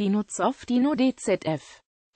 Dinuzov Dino DZF.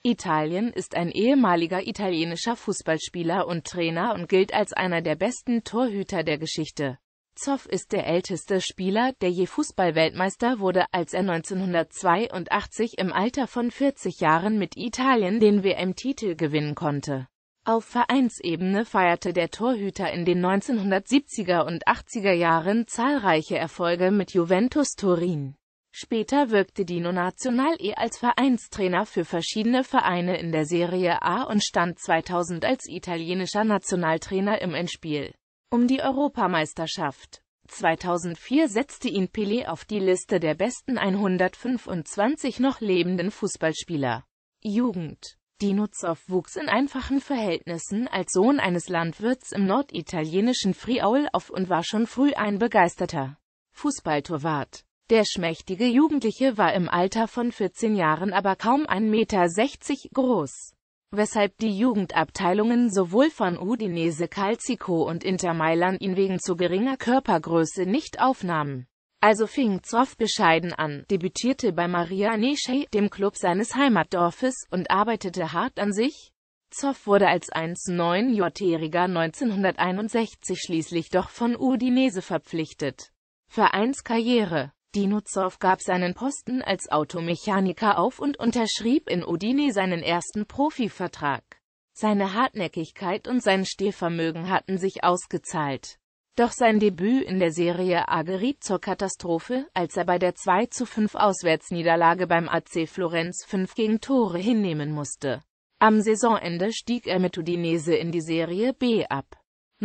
Italien ist ein ehemaliger italienischer Fußballspieler und Trainer und gilt als einer der besten Torhüter der Geschichte. Zoff ist der älteste Spieler, der je Fußballweltmeister wurde, als er 1982 im Alter von 40 Jahren mit Italien den WM-Titel gewinnen konnte. Auf Vereinsebene feierte der Torhüter in den 1970er und 80er Jahren zahlreiche Erfolge mit Juventus Turin. Später wirkte Dino Nationale als Vereinstrainer für verschiedene Vereine in der Serie A und stand 2000 als italienischer Nationaltrainer im Endspiel um die Europameisterschaft. 2004 setzte ihn Pelé auf die Liste der besten 125 noch lebenden Fußballspieler. Jugend Dinuzov wuchs in einfachen Verhältnissen als Sohn eines Landwirts im norditalienischen Friaul auf und war schon früh ein begeisterter Fußballtorwart. Der schmächtige Jugendliche war im Alter von 14 Jahren aber kaum 1,60 Meter groß, weshalb die Jugendabteilungen sowohl von Udinese Calcico und Inter Mailand ihn wegen zu geringer Körpergröße nicht aufnahmen. Also fing Zoff bescheiden an, debütierte bei Maria Nesche, dem Club seines Heimatdorfes, und arbeitete hart an sich. Zoff wurde als 1,9-Jähriger 1961 schließlich doch von Udinese verpflichtet. Vereinskarriere Dinuzov gab seinen Posten als Automechaniker auf und unterschrieb in Udine seinen ersten Profivertrag. Seine Hartnäckigkeit und sein Stehvermögen hatten sich ausgezahlt. Doch sein Debüt in der Serie A geriet zur Katastrophe, als er bei der 2-5 zu Auswärtsniederlage beim AC Florenz 5 gegen Tore hinnehmen musste. Am Saisonende stieg er mit Udinese in die Serie B ab.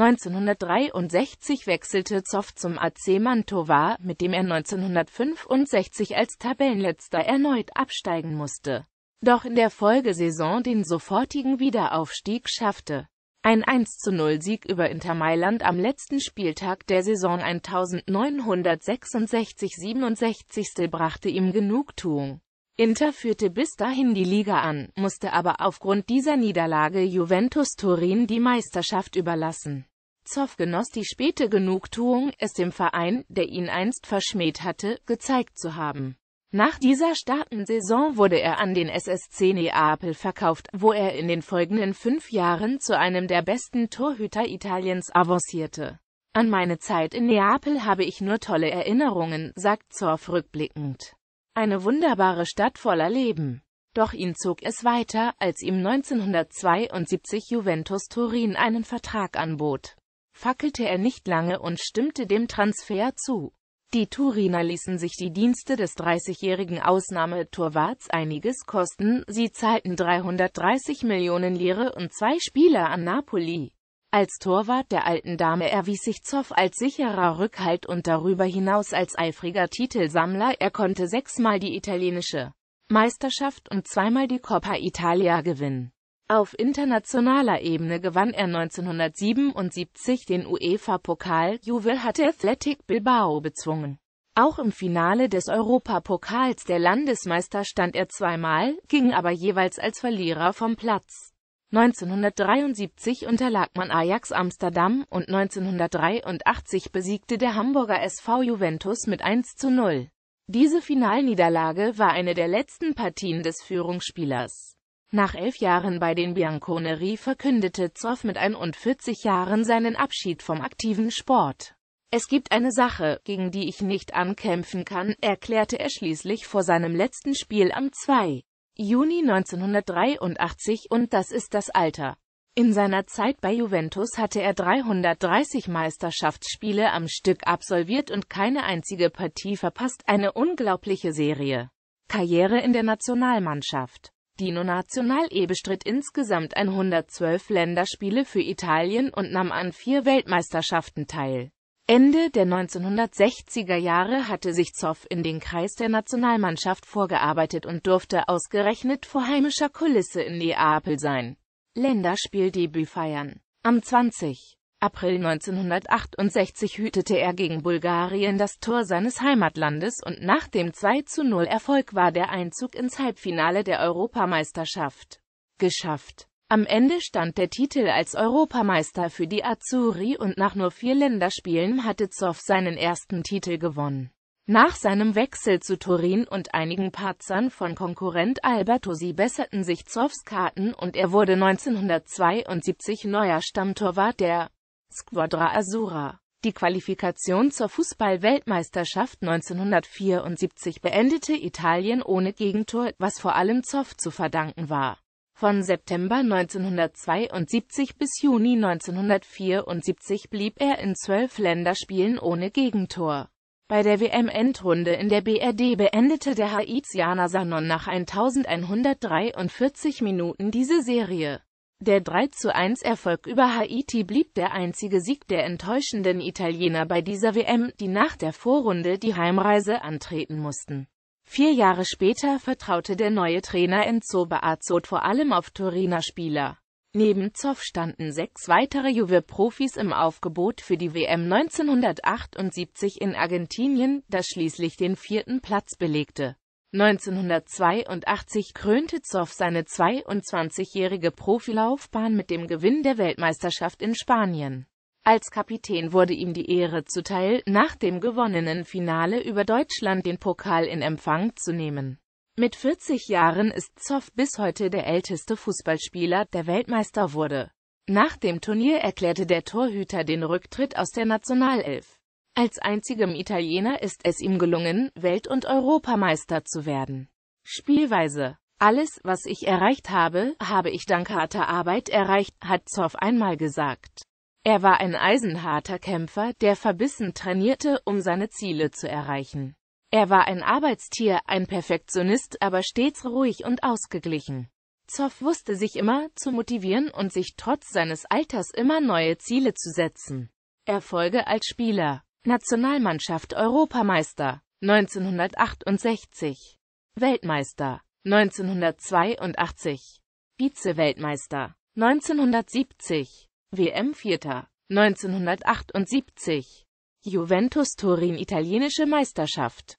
1963 wechselte Zoff zum AC Mantova, mit dem er 1965 als Tabellenletzter erneut absteigen musste, doch in der Folgesaison den sofortigen Wiederaufstieg schaffte. Ein 1-0-Sieg zu über Inter Mailand am letzten Spieltag der Saison 1966-67 brachte ihm Genugtuung. Inter führte bis dahin die Liga an, musste aber aufgrund dieser Niederlage Juventus Turin die Meisterschaft überlassen. Zoff genoss die späte Genugtuung, es dem Verein, der ihn einst verschmäht hatte, gezeigt zu haben. Nach dieser starken Saison wurde er an den SSC Neapel verkauft, wo er in den folgenden fünf Jahren zu einem der besten Torhüter Italiens avancierte. An meine Zeit in Neapel habe ich nur tolle Erinnerungen, sagt Zorf rückblickend. Eine wunderbare Stadt voller Leben. Doch ihn zog es weiter, als ihm 1972 Juventus Turin einen Vertrag anbot fackelte er nicht lange und stimmte dem Transfer zu. Die Turiner ließen sich die Dienste des 30-jährigen Ausnahmetorwarts einiges kosten, sie zahlten 330 Millionen Lire und zwei Spieler an Napoli. Als Torwart der alten Dame erwies sich Zoff als sicherer Rückhalt und darüber hinaus als eifriger Titelsammler, er konnte sechsmal die italienische Meisterschaft und zweimal die Coppa Italia gewinnen. Auf internationaler Ebene gewann er 1977 den UEFA-Pokal, Juve hatte Athletic Bilbao bezwungen. Auch im Finale des Europapokals der Landesmeister stand er zweimal, ging aber jeweils als Verlierer vom Platz. 1973 unterlag man Ajax Amsterdam und 1983 besiegte der Hamburger SV Juventus mit 1 zu 0. Diese Finalniederlage war eine der letzten Partien des Führungsspielers. Nach elf Jahren bei den Bianconeri verkündete Zoff mit 41 Jahren seinen Abschied vom aktiven Sport. Es gibt eine Sache, gegen die ich nicht ankämpfen kann, erklärte er schließlich vor seinem letzten Spiel am 2. Juni 1983 und das ist das Alter. In seiner Zeit bei Juventus hatte er 330 Meisterschaftsspiele am Stück absolviert und keine einzige Partie verpasst, eine unglaubliche Serie. Karriere in der Nationalmannschaft Dino Nazionale bestritt insgesamt 112 Länderspiele für Italien und nahm an vier Weltmeisterschaften teil. Ende der 1960er Jahre hatte sich Zoff in den Kreis der Nationalmannschaft vorgearbeitet und durfte ausgerechnet vor heimischer Kulisse in Neapel sein Länderspieldebüt feiern. Am 20. April 1968 hütete er gegen Bulgarien das Tor seines Heimatlandes und nach dem 2 0 Erfolg war der Einzug ins Halbfinale der Europameisterschaft geschafft. Am Ende stand der Titel als Europameister für die Azzurri und nach nur vier Länderspielen hatte Zoff seinen ersten Titel gewonnen. Nach seinem Wechsel zu Turin und einigen Patzern von Konkurrent Albertosi besserten sich Zoffs Karten und er wurde 1972 neuer Stammtorwart der Squadra Azura. Die Qualifikation zur Fußball-Weltmeisterschaft 1974 beendete Italien ohne Gegentor, was vor allem Zoff zu verdanken war. Von September 1972 bis Juni 1974 blieb er in zwölf Länderspielen ohne Gegentor. Bei der WM-Endrunde in der BRD beendete der Haitianer Sanon nach 1143 Minuten diese Serie. Der 3 1 erfolg über Haiti blieb der einzige Sieg der enttäuschenden Italiener bei dieser WM, die nach der Vorrunde die Heimreise antreten mussten. Vier Jahre später vertraute der neue Trainer Enzo Beazot vor allem auf Turiner Spieler. Neben Zoff standen sechs weitere Juve-Profis im Aufgebot für die WM 1978 in Argentinien, das schließlich den vierten Platz belegte 1982 krönte Zoff seine 22-jährige Profilaufbahn mit dem Gewinn der Weltmeisterschaft in Spanien. Als Kapitän wurde ihm die Ehre zuteil, nach dem gewonnenen Finale über Deutschland den Pokal in Empfang zu nehmen. Mit 40 Jahren ist Zoff bis heute der älteste Fußballspieler, der Weltmeister wurde. Nach dem Turnier erklärte der Torhüter den Rücktritt aus der Nationalelf. Als einzigem Italiener ist es ihm gelungen, Welt- und Europameister zu werden. Spielweise alles, was ich erreicht habe, habe ich dank harter Arbeit erreicht, hat Zoff einmal gesagt. Er war ein eisenharter Kämpfer, der verbissen trainierte, um seine Ziele zu erreichen. Er war ein Arbeitstier, ein Perfektionist, aber stets ruhig und ausgeglichen. Zoff wusste sich immer zu motivieren und sich trotz seines Alters immer neue Ziele zu setzen. Erfolge als Spieler Nationalmannschaft Europameister 1968, Weltmeister 1982, Vize-Weltmeister 1970, WM-Vierter 1978, Juventus Turin italienische Meisterschaft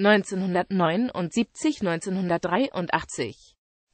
1979, 1983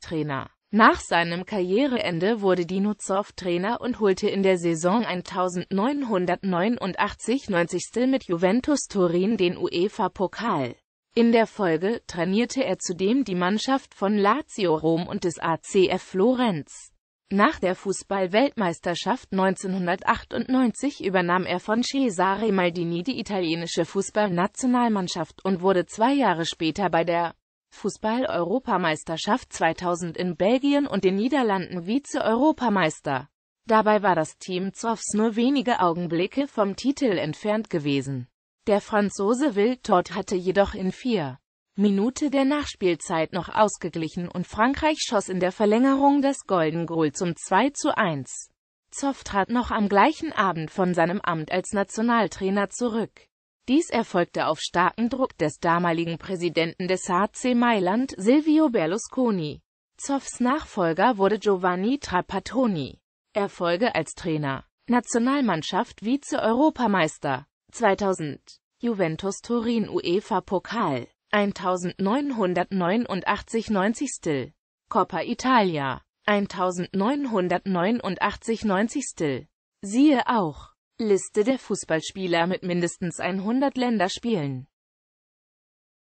Trainer. Nach seinem Karriereende wurde Dino Zoff Trainer und holte in der Saison 1989-90 mit Juventus Turin den UEFA-Pokal. In der Folge trainierte er zudem die Mannschaft von Lazio Rom und des ACF Florenz. Nach der Fußball-Weltmeisterschaft 1998 übernahm er von Cesare Maldini die italienische Fußballnationalmannschaft und wurde zwei Jahre später bei der Fußball-Europameisterschaft 2000 in Belgien und den Niederlanden Vize-Europameister. Dabei war das Team Zoffs nur wenige Augenblicke vom Titel entfernt gewesen. Der Franzose Will Todd hatte jedoch in vier Minute der Nachspielzeit noch ausgeglichen und Frankreich schoss in der Verlängerung das Golden Goal zum 2 zu 1. Zoff trat noch am gleichen Abend von seinem Amt als Nationaltrainer zurück. Dies erfolgte auf starken Druck des damaligen Präsidenten des HC Mailand, Silvio Berlusconi. Zoffs Nachfolger wurde Giovanni Trapattoni. Erfolge als Trainer. Nationalmannschaft Vize-Europameister 2000. Juventus Turin UEFA-Pokal. 1989 90. Coppa Italia 1989 90. Siehe auch Liste der Fußballspieler mit mindestens 100 Länderspielen